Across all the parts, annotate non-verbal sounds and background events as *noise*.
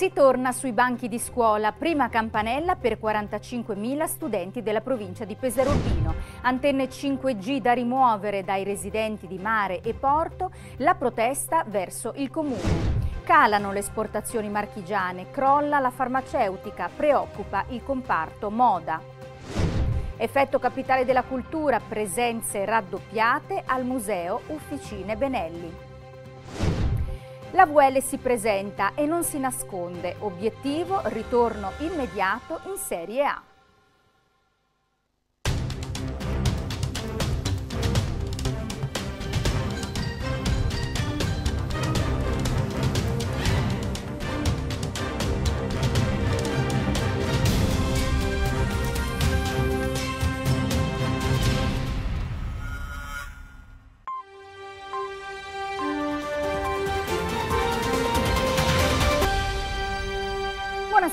Si torna sui banchi di scuola, prima campanella per 45.000 studenti della provincia di Pesaro antenne 5G da rimuovere dai residenti di mare e porto, la protesta verso il comune. Calano le esportazioni marchigiane, crolla la farmaceutica, preoccupa il comparto moda. Effetto capitale della cultura, presenze raddoppiate al museo Ufficine Benelli. La VL si presenta e non si nasconde, obiettivo ritorno immediato in Serie A.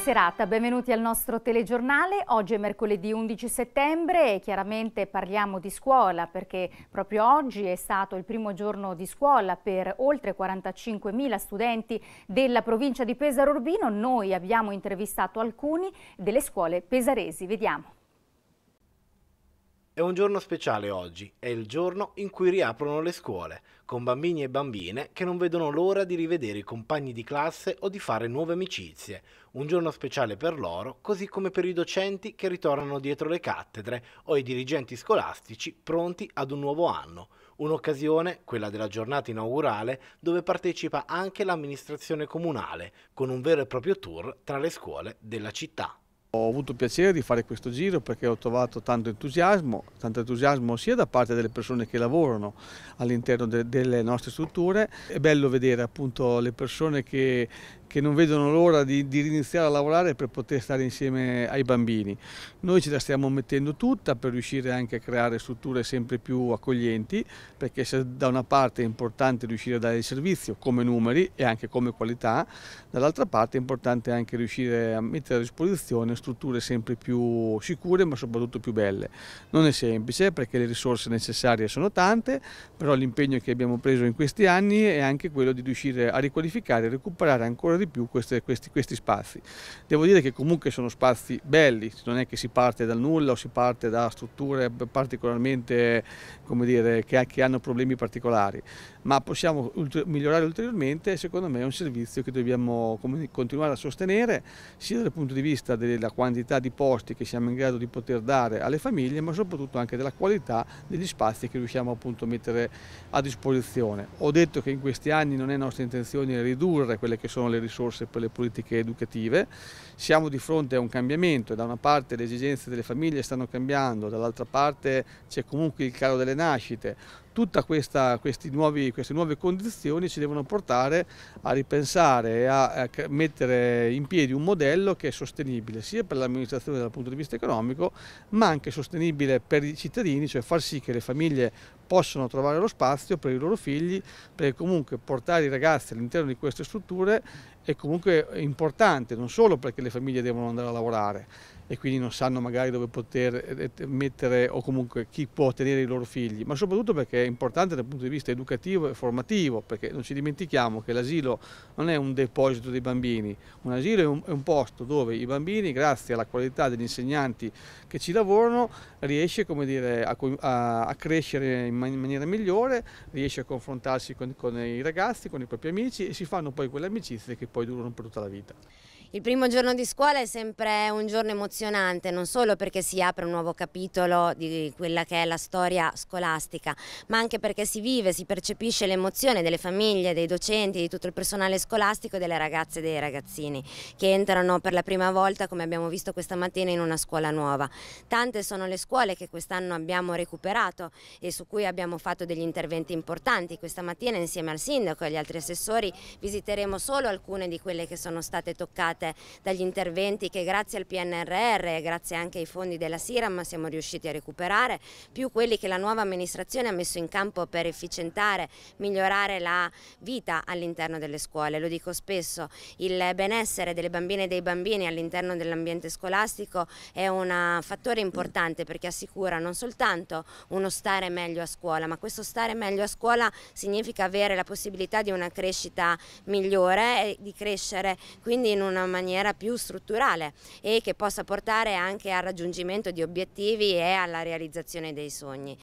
serata, benvenuti al nostro telegiornale. Oggi è mercoledì 11 settembre e chiaramente parliamo di scuola perché proprio oggi è stato il primo giorno di scuola per oltre 45.000 studenti della provincia di Pesaro Urbino. Noi abbiamo intervistato alcuni delle scuole pesaresi. Vediamo. È un giorno speciale oggi, è il giorno in cui riaprono le scuole con bambini e bambine che non vedono l'ora di rivedere i compagni di classe o di fare nuove amicizie. Un giorno speciale per loro, così come per i docenti che ritornano dietro le cattedre o i dirigenti scolastici pronti ad un nuovo anno. Un'occasione, quella della giornata inaugurale, dove partecipa anche l'amministrazione comunale, con un vero e proprio tour tra le scuole della città. Ho avuto piacere di fare questo giro perché ho trovato tanto entusiasmo, tanto entusiasmo sia da parte delle persone che lavorano all'interno de delle nostre strutture. È bello vedere appunto le persone che, che non vedono l'ora di, di, riniziare a lavorare per poter stare insieme ai bambini. Noi ce la stiamo mettendo tutta per riuscire anche a creare strutture sempre più accoglienti, perché se da una parte è importante riuscire a dare il servizio come numeri e anche come qualità, dall'altra parte è importante anche riuscire a mettere a disposizione strutture sempre più sicure ma soprattutto più belle. Non è semplice perché le risorse necessarie sono tante, però l'impegno che abbiamo preso in questi anni è anche quello di riuscire a riqualificare e recuperare ancora di più queste, questi, questi, spazi. Devo dire che comunque sono spazi belli, non è che si parte dal nulla o si parte da strutture particolarmente, come dire, che, che hanno problemi particolari, ma possiamo ulter migliorare ulteriormente e secondo me è un servizio che dobbiamo continuare a sostenere sia dal punto di vista della quantità di posti che siamo in grado di poter dare alle famiglie, ma soprattutto anche della qualità degli spazi che riusciamo appunto a mettere a disposizione. Ho detto che in questi anni non è nostra intenzione ridurre quelle che sono le risorse risorse per le politiche educative. Siamo di fronte a un cambiamento, da una parte le esigenze delle famiglie stanno cambiando, dall'altra parte c'è comunque il calo delle nascite, tutte queste nuove condizioni ci devono portare a ripensare e a mettere in piedi un modello che è sostenibile sia per l'amministrazione dal punto di vista economico ma anche sostenibile per i cittadini, cioè far sì che le famiglie possano trovare lo spazio per i loro figli, perché comunque portare i ragazzi all'interno di queste strutture è comunque importante, non solo perché le famiglie devono andare a lavorare, e quindi non sanno magari dove poter eh, eh, mettere o comunque chi può tenere i loro figli, ma soprattutto perché è importante dal punto di vista educativo e formativo, perché non ci dimentichiamo che l'asilo non è un deposito dei bambini, un asilo è un, è un posto dove i bambini, grazie alla qualità degli insegnanti che ci lavorano, riesce dire, a, a, a, crescere in maniera migliore, riesce a confrontarsi con, con i ragazzi, con i propri amici e si fanno poi quelle amicizie che poi durano per tutta la vita. Il primo giorno di scuola è sempre un giorno emozionante, non solo perché si apre un nuovo capitolo di quella che è la storia scolastica, ma anche perché si vive, si percepisce l'emozione delle famiglie, dei docenti, di tutto il personale scolastico e delle ragazze e dei ragazzini che entrano per la prima volta, come abbiamo visto questa mattina, in una scuola nuova. Tante sono le scuole che quest'anno abbiamo recuperato e su cui abbiamo fatto degli interventi importanti. Questa mattina insieme al sindaco e agli altri assessori visiteremo solo alcune di quelle che sono state toccate date dagli interventi che grazie al PNRR, e grazie anche ai fondi della Siram siamo riusciti a recuperare, più quelli che la nuova amministrazione ha messo in campo per efficientare, migliorare la vita all'interno delle scuole. Lo dico spesso, il benessere delle bambine e dei bambini all'interno dell'ambiente scolastico è un fattore importante perché assicura non soltanto uno stare meglio a scuola, ma questo stare meglio a scuola significa avere la possibilità di una crescita migliore e di crescere quindi in una maniera più strutturale e che possa portare anche al raggiungimento di obiettivi e alla realizzazione dei sogni.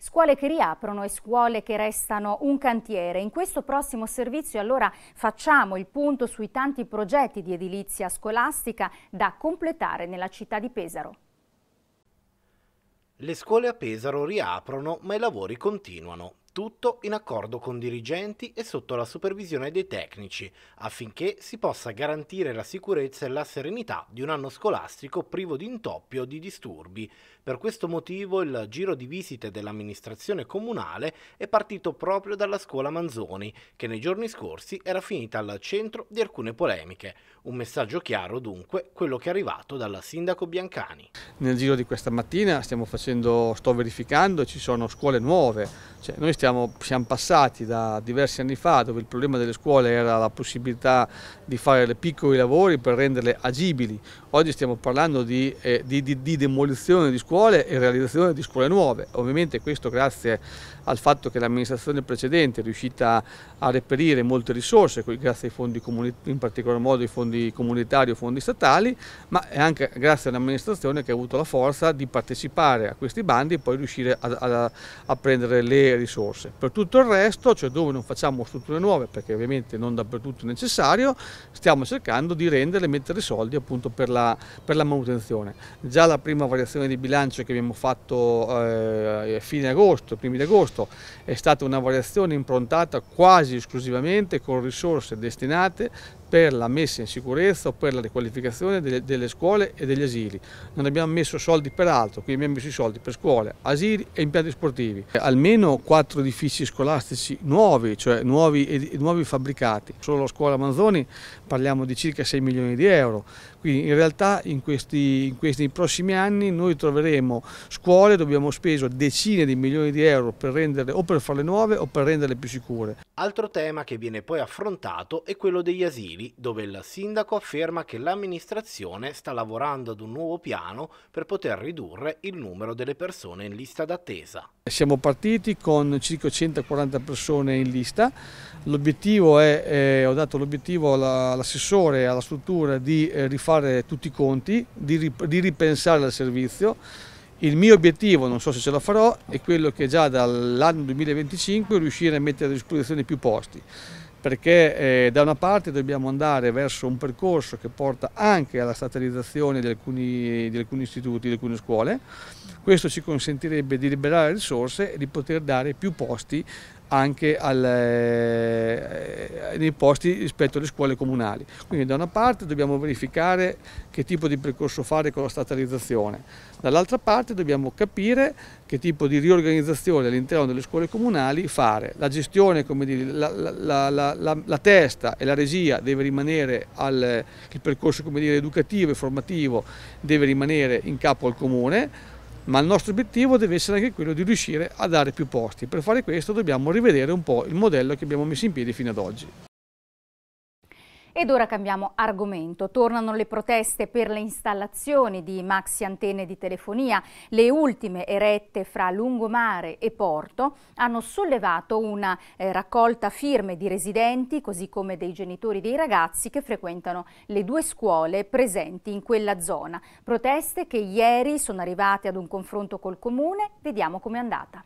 Scuole che riaprono e scuole che restano un cantiere. In questo prossimo servizio allora facciamo il punto sui tanti progetti di edilizia scolastica da completare nella città di Pesaro. Le scuole a Pesaro riaprono ma i lavori continuano tutto in accordo con dirigenti e sotto la supervisione dei tecnici, affinché si possa garantire la sicurezza e la serenità di un anno scolastico privo di intoppi o di disturbi. Per questo motivo il giro di visite dell'amministrazione comunale è partito proprio dalla scuola Manzoni, che nei giorni scorsi era finita al centro di alcune polemiche. Un messaggio chiaro dunque, quello che è arrivato dal sindaco Biancani. Nel giro di questa mattina stiamo facendo, sto verificando, ci sono scuole nuove, cioè, noi stiamo, siamo passati da diversi anni fa dove il problema delle scuole era la possibilità di fare piccoli lavori per renderle agibili, oggi stiamo parlando di, eh, di, di, di demolizione di scuole e realizzazione di scuole nuove, ovviamente questo grazie al fatto che l'amministrazione precedente è riuscita a reperire molte risorse, grazie ai fondi comunitari, in particolar modo ai fondi comunitari o fondi statali, ma è anche grazie all'amministrazione che ha avuto la forza di partecipare a questi bandi e poi riuscire a, a, a prendere le risorse. Per tutto il resto, cioè dove non facciamo strutture nuove, perché ovviamente non dappertutto è necessario, stiamo cercando di rendere e mettere soldi appunto per la, per la, manutenzione. Già la prima variazione di bilancio che abbiamo fatto eh, a fine agosto, primi di agosto, costo è stata una variazione improntata quasi esclusivamente con risorse destinate per la messa in sicurezza o per la riqualificazione delle, delle, scuole e degli asili. Non abbiamo messo soldi per altro, quindi abbiamo messo i soldi per scuole, asili e impianti sportivi. Almeno quattro edifici scolastici nuovi, cioè nuovi, nuovi fabbricati. Solo la scuola Manzoni parliamo di circa 6 milioni di euro, quindi in realtà in questi, in questi prossimi anni noi troveremo scuole dove abbiamo speso decine di milioni di euro per renderle o per farle nuove o per renderle più sicure. Altro tema che viene poi affrontato è quello degli asili Gentili, dove il sindaco afferma che l'amministrazione sta lavorando ad un nuovo piano per poter ridurre il numero delle persone in lista d'attesa. Siamo partiti con circa 140 persone in lista, l'obiettivo è, eh, ho dato l'obiettivo all'assessore, e alla struttura di eh, rifare tutti i conti, di, di ripensare al servizio, il mio obiettivo, non so se ce la farò, è quello che già dall'anno 2025 riuscire a mettere a disposizione più posti perché eh, da una parte dobbiamo andare verso un percorso che porta anche alla statalizzazione di alcuni, di alcuni, istituti, di alcune scuole, questo ci consentirebbe di liberare risorse e di poter dare più posti anche al, eh, nei posti rispetto alle scuole comunali. Quindi da una parte dobbiamo verificare che tipo di percorso fare con la statalizzazione, Dall'altra parte dobbiamo capire che tipo di riorganizzazione all'interno delle scuole comunali fare. La gestione, come dire, la, la, la, la testa e la regia deve rimanere al il percorso dire, educativo e formativo deve rimanere in capo al comune, ma il nostro obiettivo deve essere anche quello di riuscire a dare più posti. Per fare questo dobbiamo rivedere un po' il modello che abbiamo messo in piedi fino ad oggi. Ed ora cambiamo argomento. Tornano le proteste per le installazioni di maxi antenne di telefonia. Le ultime erette fra Lungomare e Porto hanno sollevato una eh, raccolta firme di residenti, così come dei genitori dei ragazzi che frequentano le due scuole presenti in quella zona. Proteste che ieri sono arrivate ad un confronto col comune. Vediamo com'è andata.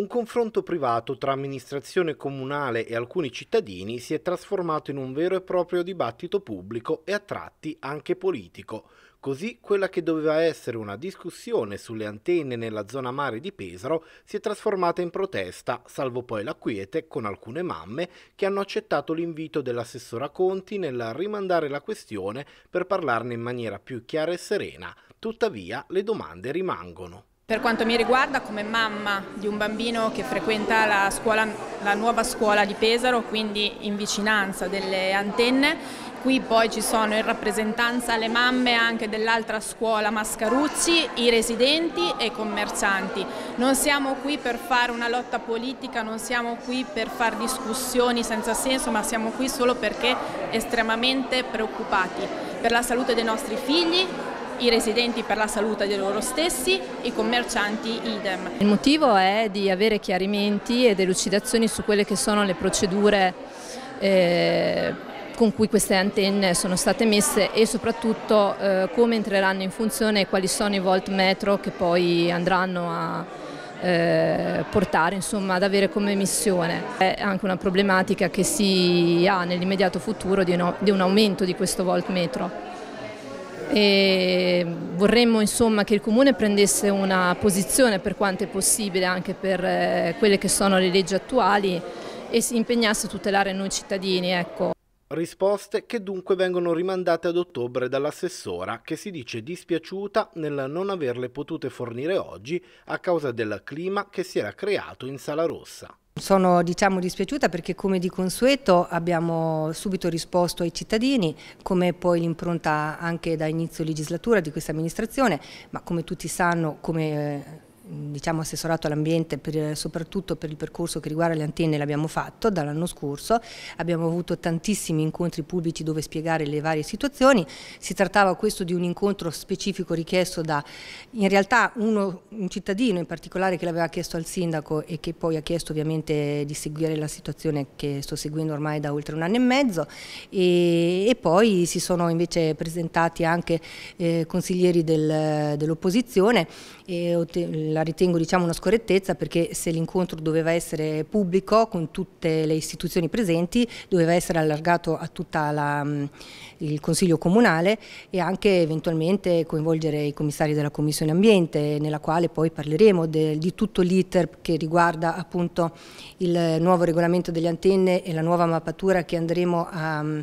Un confronto privato tra amministrazione comunale e alcuni cittadini si è trasformato in un vero e proprio dibattito pubblico e a tratti anche politico. Così quella che doveva essere una discussione sulle antenne nella zona mare di Pesaro si è trasformata in protesta, salvo poi la quiete con alcune mamme che hanno accettato l'invito dell'assessora Conti nel rimandare la questione per parlarne in maniera più chiara e serena. Tuttavia le domande rimangono. Per quanto mi riguarda, come mamma di un bambino che frequenta la, scuola, la nuova scuola di Pesaro, quindi in vicinanza delle antenne, Qui poi ci sono in rappresentanza le mamme anche dell'altra scuola Mascaruzzi, i residenti e i commercianti. Non siamo qui per fare una lotta politica, non siamo qui per fare discussioni senza senso, ma siamo qui solo perché estremamente preoccupati per la salute dei nostri figli, i residenti per la salute di loro stessi, i commercianti idem. Il motivo è di avere chiarimenti e delucidazioni su quelle che sono le procedure eh, con cui queste antenne sono state messe e soprattutto eh, come entreranno in funzione e quali sono i volt metro che poi andranno a eh, portare insomma, ad avere come missione. È anche una problematica che si ha nell'immediato futuro di, di un aumento di questo volt metro e vorremmo insomma, che il Comune prendesse una posizione per quanto è possibile anche per eh, quelle che sono le leggi attuali e si impegnasse a tutelare noi cittadini. Ecco. Risposte che dunque vengono rimandate ad ottobre dall'assessora che si dice dispiaciuta nel non averle potute fornire oggi a causa del clima che si era creato in Sala Rossa. Sono diciamo, dispiaciuta perché come di consueto abbiamo subito risposto ai cittadini, come poi l'impronta anche da inizio legislatura di questa amministrazione, ma come tutti sanno, come eh, diciamo, assessorato all'ambiente per, soprattutto per il percorso che riguarda le antenne l'abbiamo fatto dall'anno scorso, abbiamo avuto tantissimi incontri pubblici dove spiegare le varie situazioni, si trattava questo di un incontro specifico richiesto da in realtà uno, un cittadino in particolare che l'aveva chiesto al sindaco e che poi ha chiesto ovviamente di seguire la situazione che sto seguendo ormai da oltre un anno e mezzo e, e poi si sono invece presentati anche eh, consiglieri del, dell'opposizione la ritengo diciamo, una scorrettezza perché se l'incontro doveva essere pubblico con tutte le istituzioni presenti doveva essere allargato a tutto mm, il Consiglio Comunale e anche eventualmente coinvolgere i commissari della Commissione Ambiente nella quale poi parleremo de, di tutto l'iter che riguarda appunto il nuovo regolamento delle antenne e la nuova mappatura che andremo a mm,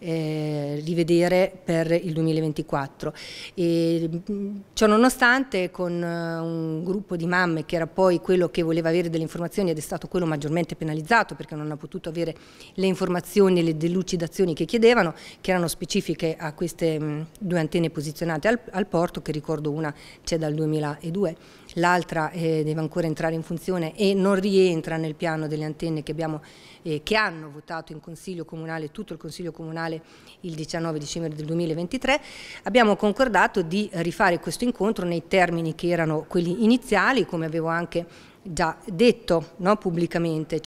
eh, rivedere per il 2024. E, mm, ciò nonostante con eh, un gruppo di mamme che era poi quello che voleva avere delle informazioni ed è stato quello maggiormente penalizzato perché non ha potuto avere le informazioni e le delucidazioni che chiedevano, che erano specifiche a queste mm, due antenne posizionate al, al porto, che ricordo una c'è dal 2002 l'altra eh, deve ancora entrare in funzione e non rientra nel piano delle antenne che, abbiamo, eh, che, hanno votato in Consiglio Comunale, tutto il Consiglio Comunale il 19 dicembre del 2023, abbiamo concordato di rifare questo incontro nei termini che erano quelli iniziali, come avevo anche già detto no, pubblicamente,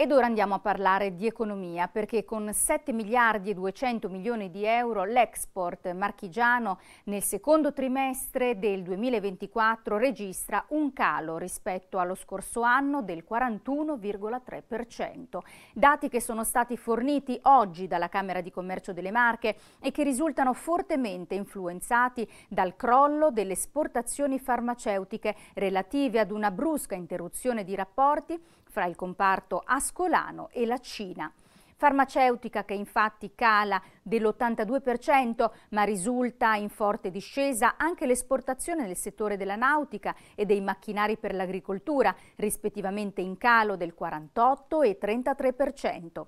ed ora andiamo a parlare di economia perché con 7 miliardi e 200 milioni di euro l'export marchigiano nel secondo trimestre del 2024 registra un calo rispetto allo scorso anno del 41,3%, dati che sono stati forniti oggi dalla Camera di Commercio delle Marche e che risultano fortemente influenzati dal crollo delle esportazioni farmaceutiche relative ad una brusca interruzione di rapporti fra il comparto ascolano e la Cina farmaceutica che infatti cala dell'82%, ma risulta in forte discesa anche l'esportazione nel settore della nautica e dei macchinari per l'agricoltura, rispettivamente in calo del 48 e 33%.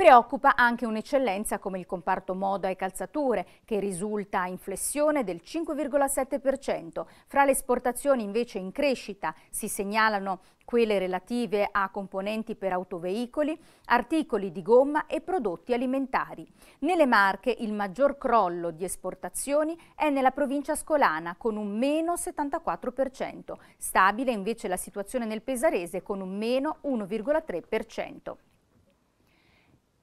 Preoccupa anche un'eccellenza come il comparto moda e calzature, che risulta in flessione del 5,7%. Fra le esportazioni invece in crescita si segnalano quelle relative a componenti per autoveicoli, articoli di gomma e prodotti alimentari. Nelle Marche il maggior crollo di esportazioni è nella provincia scolana con un meno 74%, stabile invece la situazione nel Pesarese con un meno 1,3%.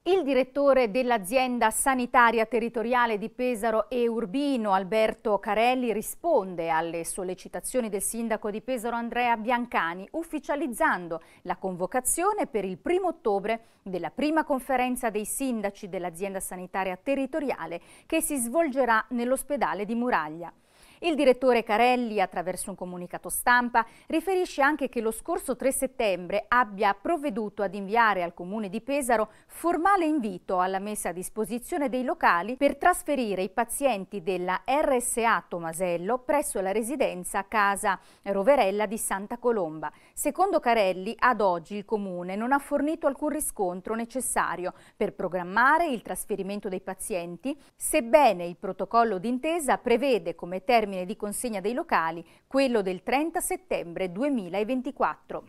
Il direttore dell'azienda sanitaria territoriale di Pesaro e Urbino, Alberto Carelli, risponde alle sollecitazioni del sindaco di Pesaro Andrea Biancani, ufficializzando la convocazione per il primo ottobre della prima conferenza dei sindaci dell'azienda sanitaria territoriale che si svolgerà nell'ospedale di Muraglia. Il direttore Carelli, attraverso un comunicato stampa, riferisce anche che lo scorso 3 settembre abbia provveduto ad inviare al Comune di Pesaro formale invito alla messa a disposizione dei locali per trasferire i pazienti della RSA Tomasello presso la residenza Casa Roverella di Santa Colomba. Secondo Carelli, ad oggi il Comune non ha fornito alcun riscontro necessario per programmare il trasferimento dei pazienti, sebbene il protocollo d'intesa prevede come termine termine di consegna dei locali, quello del 30 settembre 2024.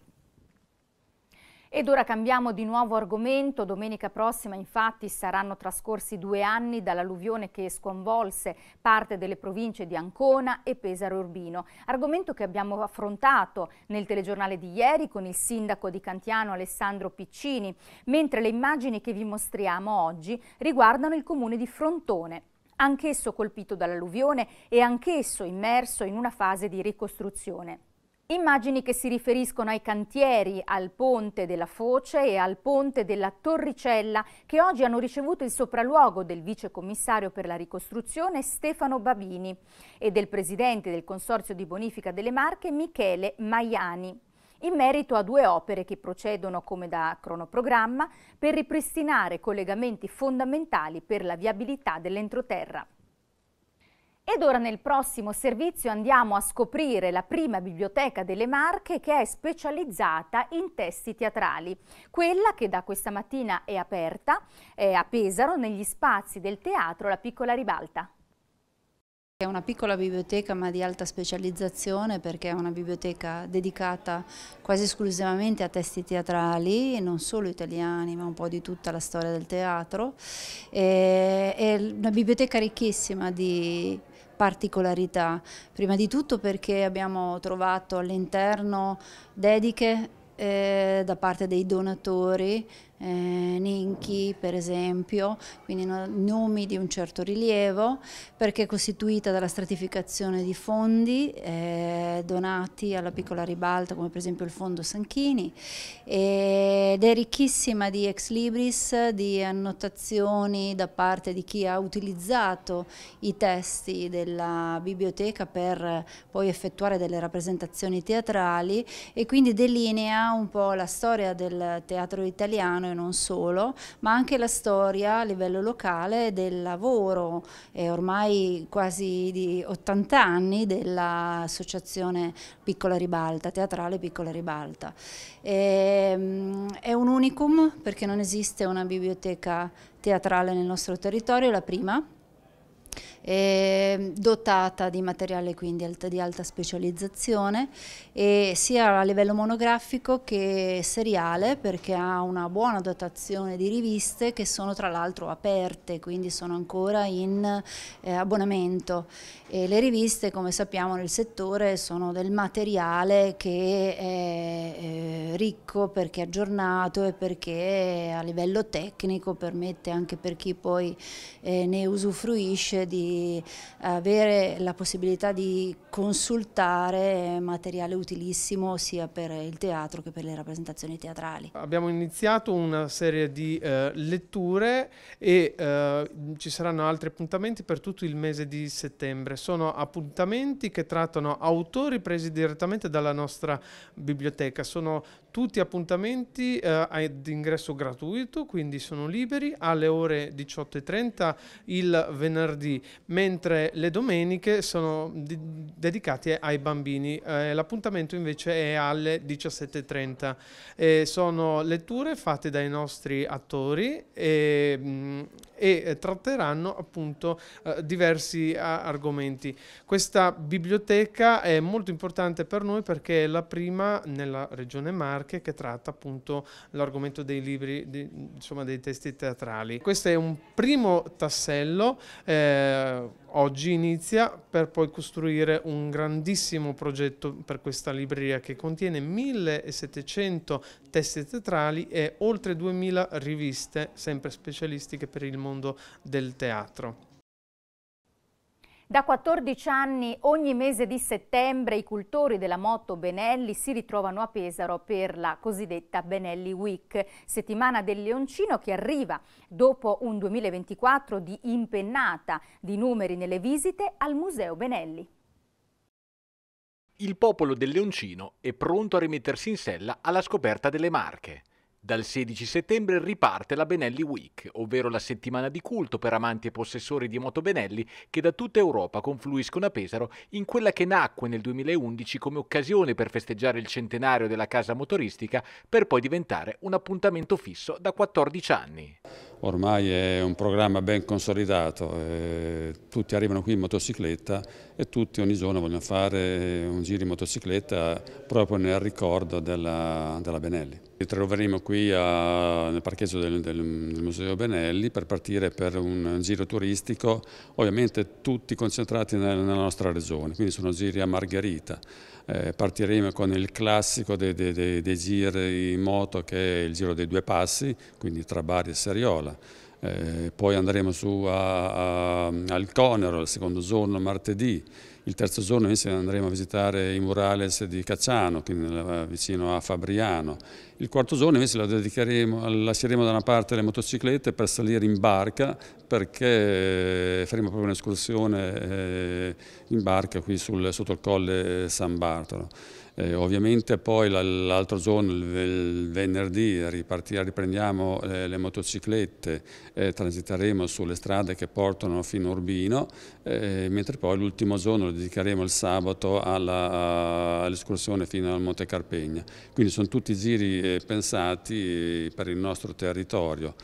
Ed ora cambiamo di nuovo argomento. Domenica prossima infatti saranno trascorsi due anni dall'alluvione che sconvolse parte delle province di Ancona e Pesaro Urbino. Argomento che abbiamo affrontato nel telegiornale di ieri con il sindaco di Cantiano Alessandro Piccini, mentre le immagini che vi mostriamo oggi riguardano il comune di Frontone anch'esso colpito dall'alluvione e anch'esso immerso in una fase di ricostruzione. Immagini che si riferiscono ai cantieri, al ponte della Foce e al ponte della Torricella che oggi hanno ricevuto il sopralluogo del vice commissario per la ricostruzione Stefano Babini e del presidente del Consorzio di Bonifica delle Marche Michele Maiani in merito a due opere che procedono come da cronoprogramma per ripristinare collegamenti fondamentali per la viabilità dell'entroterra. Ed ora nel prossimo servizio andiamo a scoprire la prima biblioteca delle Marche che è specializzata in testi teatrali, quella che da questa mattina è aperta è a Pesaro negli spazi del teatro La Piccola Ribalta. È una piccola biblioteca ma di alta specializzazione perché è una biblioteca dedicata quasi esclusivamente a testi teatrali, non solo italiani ma un po' di tutta la storia del teatro. È una biblioteca ricchissima di particolarità, prima di tutto perché abbiamo trovato all'interno dediche eh, da parte dei donatori eh, Ninchi per esempio, quindi no, nomi di un certo rilievo, perché è costituita dalla stratificazione di fondi eh, donati alla piccola ribalta, come per esempio il fondo Sanchini, ed è ricchissima di ex libris, di annotazioni da parte di chi ha utilizzato i testi della biblioteca per poi effettuare delle rappresentazioni teatrali e quindi delinea un po' la storia del teatro italiano italiano e non solo, ma anche la storia a livello locale del lavoro, è eh, ormai quasi di 80 anni dell'associazione Piccola Ribalta, teatrale Piccola Ribalta. E, ehm, è un unicum perché non esiste una biblioteca teatrale nel nostro territorio, è la prima eh, dotata di materiale quindi di alta specializzazione eh, sia a livello monografico che seriale perché ha una buona dotazione di riviste che sono tra l'altro aperte quindi sono ancora in eh, abbonamento e le riviste come sappiamo nel settore sono del materiale che è eh, ricco perché è aggiornato e perché a livello tecnico permette anche per chi poi eh, ne usufruisce di avere la possibilità di consultare materiale utilissimo sia per il teatro che per le rappresentazioni teatrali. Abbiamo iniziato una serie di eh, letture e eh, ci saranno altri appuntamenti per tutto il mese di settembre. Sono appuntamenti che trattano autori presi direttamente dalla nostra biblioteca, sono tutti appuntamenti eh, ad ingresso gratuito, quindi sono liberi alle ore 18.30 il venerdì, mentre le domeniche sono di- dedicate ai bambini. Eh, l'appuntamento invece è alle 17.30. Eh, sono letture fatte dai nostri attori e, mh, mm, e tratteranno appunto eh, diversi a- argomenti. Questa biblioteca è molto importante per noi perché è la prima nella regione Marche Barche che tratta appunto l'argomento dei libri, di, insomma dei testi teatrali. Questo è un primo tassello, eh, oggi inizia per poi costruire un grandissimo progetto per questa libreria che contiene 1700 testi teatrali e oltre 2000 riviste, sempre specialistiche per il mondo del teatro. Da 14 anni ogni mese di settembre i cultori della moto Benelli si ritrovano a Pesaro per la cosiddetta Benelli Week, settimana del leoncino che arriva dopo un 2024 di impennata di numeri nelle visite al Museo Benelli. Il popolo del leoncino è pronto a rimettersi in sella alla scoperta delle Marche. Dal 16 settembre riparte la Benelli Week, ovvero la settimana di culto per amanti e possessori di moto Benelli che da tutta Europa confluiscono a Pesaro in quella che nacque nel 2011 come occasione per festeggiare il centenario della casa motoristica per poi diventare un appuntamento fisso da 14 anni ormai è un programma ben consolidato, eh, tutti arrivano qui in motocicletta e tutti ogni giorno vogliono fare un giro in motocicletta proprio nel ricordo della, della Benelli. Troveremo qui a, eh, nel parcheggio del, del, del, Museo Benelli per partire per un giro turistico, ovviamente tutti concentrati nella, nella nostra regione, quindi sono giri a Margherita. Eh, partiremo con il classico dei, dei, dei, dei giri in moto che è il giro dei due passi, quindi tra Bari e Seriola eh, poi andremo su a, a, al Conero il secondo giorno, martedì, il terzo giorno invece andremo a visitare i murales di Cacciano, vicino a Fabriano. Il quarto giorno invece la lasceremo da una parte le motociclette per salire in barca perché eh, faremo proprio un'escursione eh, in barca qui sul, sotto il colle San Bartolo. Eh, ovviamente poi l'altro giorno, il venerdì, riprendiamo eh, le motociclette, eh, transiteremo sulle strade che portano fino a Urbino, eh, mentre poi l'ultimo giorno lo dedicheremo il sabato all'escursione all fino al Monte Carpegna. Quindi sono tutti giri eh, pensati per il nostro territorio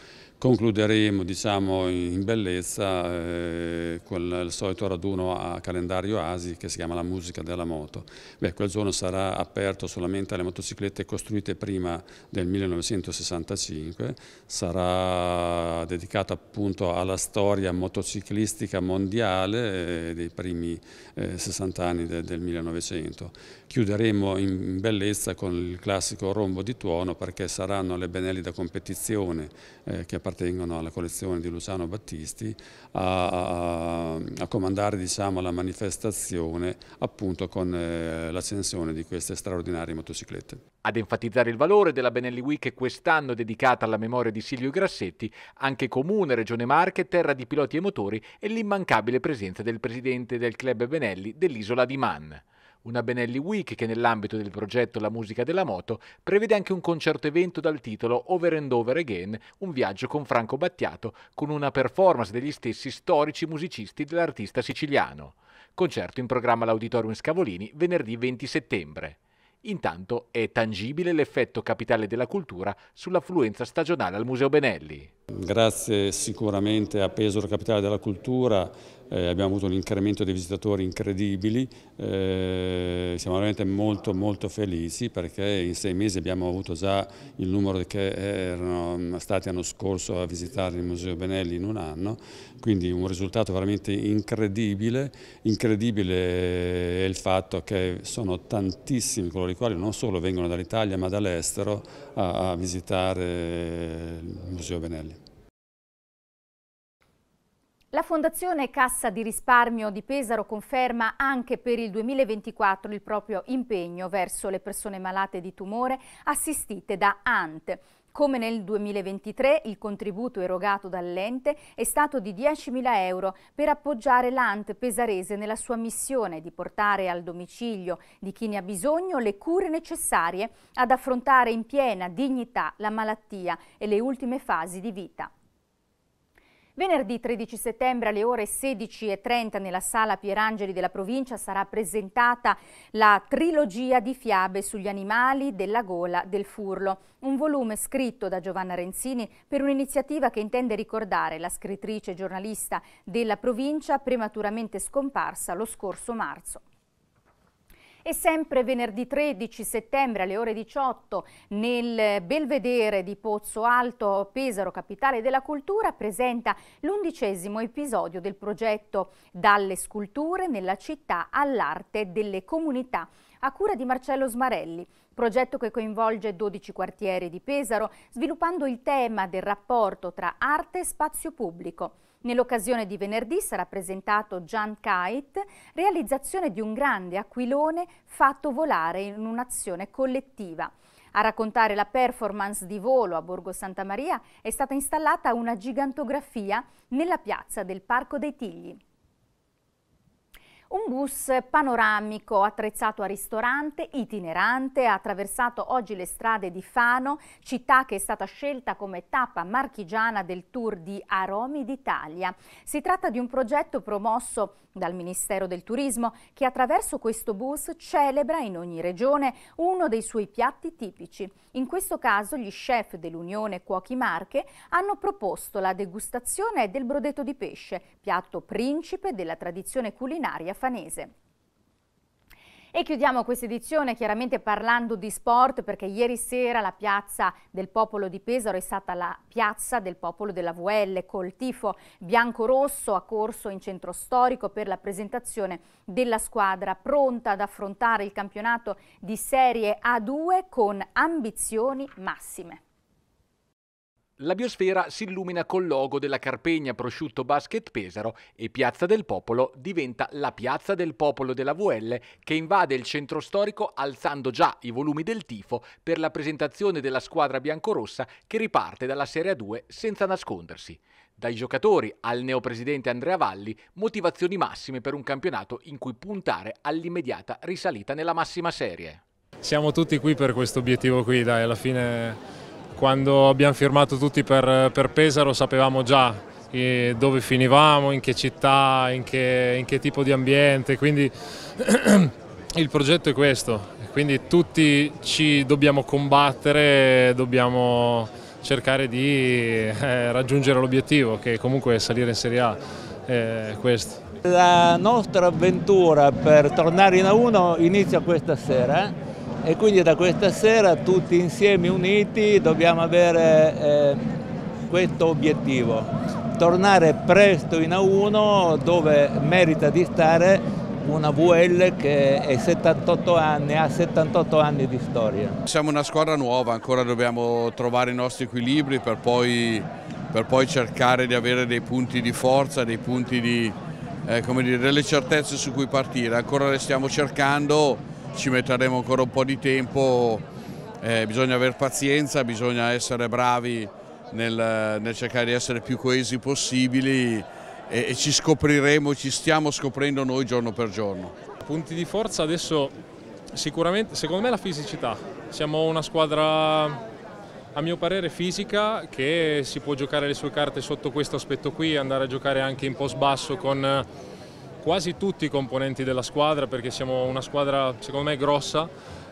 concluderemo diciamo, in bellezza eh, il solito raduno a calendario ASI che si chiama la musica della moto. Beh, quel giorno sarà aperto solamente alle motociclette costruite prima del 1965, sarà dedicato appunto alla storia motociclistica mondiale eh, dei primi eh, 60 anni de del 1900. Chiuderemo in bellezza con il classico rombo di tuono perché saranno le Benelli da competizione eh, che appartengono appartengono alla collezione di Luciano Battisti, a, a, a comandare diciamo, la manifestazione appunto con eh, l'accensione di queste straordinarie motociclette. Ad enfatizzare il valore della Benelli Week quest'anno dedicata alla memoria di Silvio Grassetti, anche Comune, Regione Marche, terra di piloti e motori e l'immancabile presenza del presidente del club Benelli dell'isola di Man. Una Benelli Week che nell'ambito del progetto La musica della moto prevede anche un concerto evento dal titolo Over and Over Again, un viaggio con Franco Battiato con una performance degli stessi storici musicisti dell'artista siciliano. Concerto in programma all'Auditorium Scavolini venerdì 20 settembre. Intanto è tangibile l'effetto capitale della cultura sull'affluenza stagionale al Museo Benelli. Grazie sicuramente a Pesaro Capitale della Cultura eh, abbiamo avuto un incremento di visitatori incredibili, eh, siamo veramente molto molto felici perché in sei mesi abbiamo avuto già il numero che erano mm, stati l'anno scorso a visitare il Museo Benelli in un anno, quindi un risultato veramente incredibile, incredibile è il fatto che sono tantissimi coloro i quali non solo vengono dall'Italia ma dall'estero a, a visitare il Museo Benelli. La Fondazione Cassa di risparmio di Pesaro conferma anche per il 2024 il proprio impegno verso le persone malate di tumore assistite da ANT. Come nel 2023, il contributo erogato dall'ente è stato di 10.000 euro per appoggiare l'ANT pesarese nella sua missione di portare al domicilio di chi ne ha bisogno le cure necessarie ad affrontare in piena dignità la malattia e le ultime fasi di vita. Venerdì 13 settembre alle ore 16.30 nella sala Pierangeli della provincia sarà presentata la trilogia di fiabe sugli animali della gola del furlo, un volume scritto da Giovanna Renzini per un'iniziativa che intende ricordare la scrittrice e giornalista della provincia prematuramente scomparsa lo scorso marzo. E sempre venerdì 13 settembre alle ore 18 nel Belvedere di Pozzo Alto, Pesaro, capitale della cultura, presenta l'undicesimo episodio del progetto Dalle sculture nella città all'arte delle comunità a cura di Marcello Smarelli, progetto che coinvolge 12 quartieri di Pesaro, sviluppando il tema del rapporto tra arte e spazio pubblico. Nell'occasione di venerdì sarà presentato Jan Kite, realizzazione di un grande aquilone fatto volare in un'azione collettiva. A raccontare la performance di volo a Borgo Santa Maria è stata installata una gigantografia nella piazza del Parco dei Tigli. Un bus panoramico attrezzato a ristorante, itinerante, ha attraversato oggi le strade di Fano, città che è stata scelta come tappa marchigiana del Tour di Aromi d'Italia. Si tratta di un progetto promosso dal Ministero del Turismo che attraverso questo bus celebra in ogni regione uno dei suoi piatti tipici. In questo caso gli chef dell'Unione Cuochi Marche hanno proposto la degustazione del brodetto di pesce, piatto principe della tradizione culinaria Farfanese. E chiudiamo questa edizione chiaramente parlando di sport perché ieri sera la piazza del popolo di Pesaro è stata la piazza del popolo della VL col tifo bianco-rosso a corso in centro storico per la presentazione della squadra pronta ad affrontare il campionato di Serie A2 con ambizioni massime. La biosfera si illumina col logo della Carpegna Prosciutto Basket Pesaro e Piazza del Popolo diventa la Piazza del Popolo della VL che invade il centro storico alzando già i volumi del tifo per la presentazione della squadra biancorossa che riparte dalla Serie 2 senza nascondersi. Dai giocatori al neopresidente Andrea Valli, motivazioni massime per un campionato in cui puntare all'immediata risalita nella massima serie. Siamo tutti qui per questo obiettivo qui, dai, alla fine quando abbiamo firmato tutti per, per Pesaro sapevamo già eh, dove finivamo, in che città, in che, in che tipo di ambiente, quindi *clears throat* il progetto è questo, quindi tutti ci dobbiamo combattere, dobbiamo cercare di eh, raggiungere l'obiettivo che comunque è salire in Serie A, eh, questo. La nostra avventura per tornare in A1 inizia questa sera eh e quindi da questa sera tutti insieme uniti dobbiamo avere eh, questo obiettivo, tornare presto in A1 dove merita di stare una VL che anni, ha 78 anni di storia. Siamo una squadra nuova, ancora dobbiamo trovare i nostri equilibri per poi, per poi cercare di avere dei punti di forza, dei punti di, eh, dire, delle certezze su cui partire. Ancora le stiamo cercando, ci metteremo ancora un po' di tempo, eh, bisogna avere pazienza, bisogna essere bravi nel, nel, cercare di essere più coesi possibili e, e ci scopriremo, ci stiamo scoprendo noi giorno per giorno. Punti di forza adesso sicuramente, secondo me la fisicità, siamo una squadra a mio parere fisica che si può giocare le sue carte sotto questo aspetto qui, andare a giocare anche in post basso con quasi tutti i componenti della squadra perché siamo una squadra secondo me grossa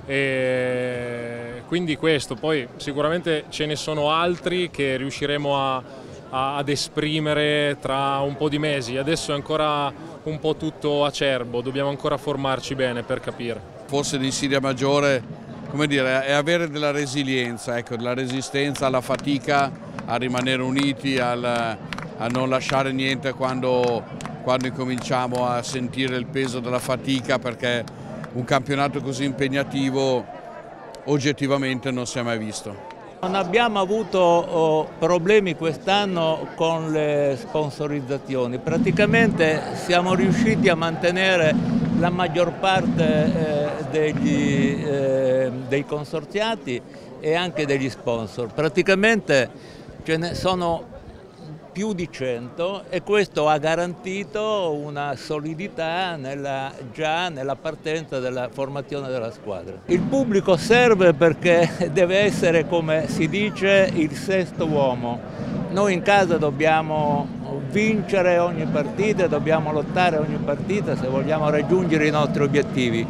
e quindi questo, poi sicuramente ce ne sono altri che riusciremo a, a, ad esprimere tra un po' di mesi, adesso è ancora un po' tutto acerbo, dobbiamo ancora formarci bene per capire. Forse l'insidia maggiore come dire, è avere della resilienza, ecco, della resistenza alla fatica, a rimanere uniti, al, a non lasciare niente quando quando incominciamo a sentire il peso della fatica perché un campionato così impegnativo oggettivamente non si è mai visto. Non abbiamo avuto oh, problemi quest'anno con le sponsorizzazioni, praticamente siamo riusciti a mantenere la maggior parte eh, degli, eh, dei consorziati e anche degli sponsor. Praticamente ce ne sono più di 100 e questo ha garantito una solidità nella, già nella partenza della formazione della squadra. Il pubblico serve perché *laughs* deve essere, come si dice, il sesto uomo. Noi in casa dobbiamo vincere ogni partita, dobbiamo lottare ogni partita se vogliamo raggiungere i nostri obiettivi.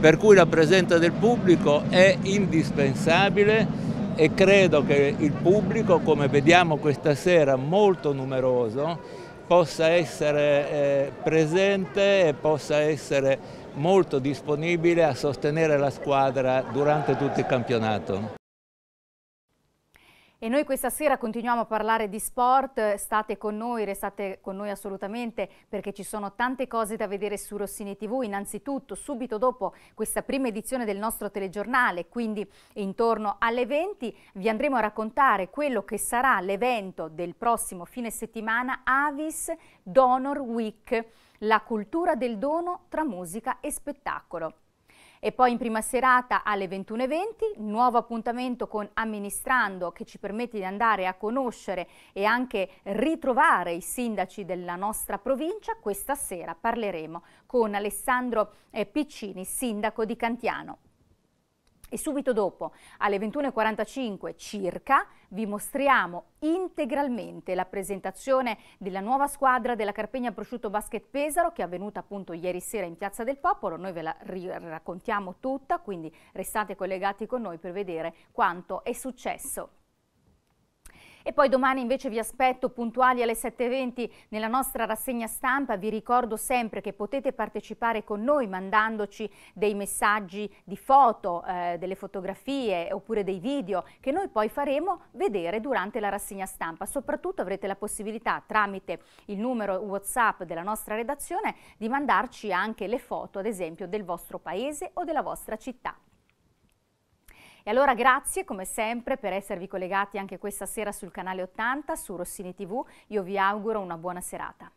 Per cui la presenza del pubblico è indispensabile e credo che il pubblico, come vediamo questa sera molto numeroso, possa essere eh, presente e possa essere molto disponibile a sostenere la squadra durante tutto il campionato. E noi questa sera continuiamo a parlare di sport, state con noi, restate con noi assolutamente perché ci sono tante cose da vedere su Rossini TV, innanzitutto subito dopo questa prima edizione del nostro telegiornale, quindi intorno alle 20 vi andremo a raccontare quello che sarà l'evento del prossimo fine settimana Avis Donor Week, la cultura del dono tra musica e spettacolo. E poi in prima serata alle 21.20, nuovo appuntamento con Amministrando che ci permette di andare a conoscere e anche ritrovare i sindaci della nostra provincia. Questa sera parleremo con Alessandro eh, Piccini, sindaco di Cantiano e subito dopo alle 21.45 circa vi mostriamo integralmente la presentazione della nuova squadra della Carpegna Prosciutto Basket Pesaro che è avvenuta appunto ieri sera in Piazza del Popolo, noi ve la raccontiamo tutta, quindi restate collegati con noi per vedere quanto è successo. E poi domani invece vi aspetto puntuali alle 7.20 nella nostra rassegna stampa. Vi ricordo sempre che potete partecipare con noi mandandoci dei messaggi di foto, eh, delle fotografie oppure dei video che noi poi faremo vedere durante la rassegna stampa. Soprattutto avrete la possibilità tramite il numero WhatsApp della nostra redazione di mandarci anche le foto, ad esempio, del vostro paese o della vostra città. E allora grazie come sempre per esservi collegati anche questa sera sul canale 80 su Rossini TV. Io vi auguro una buona serata.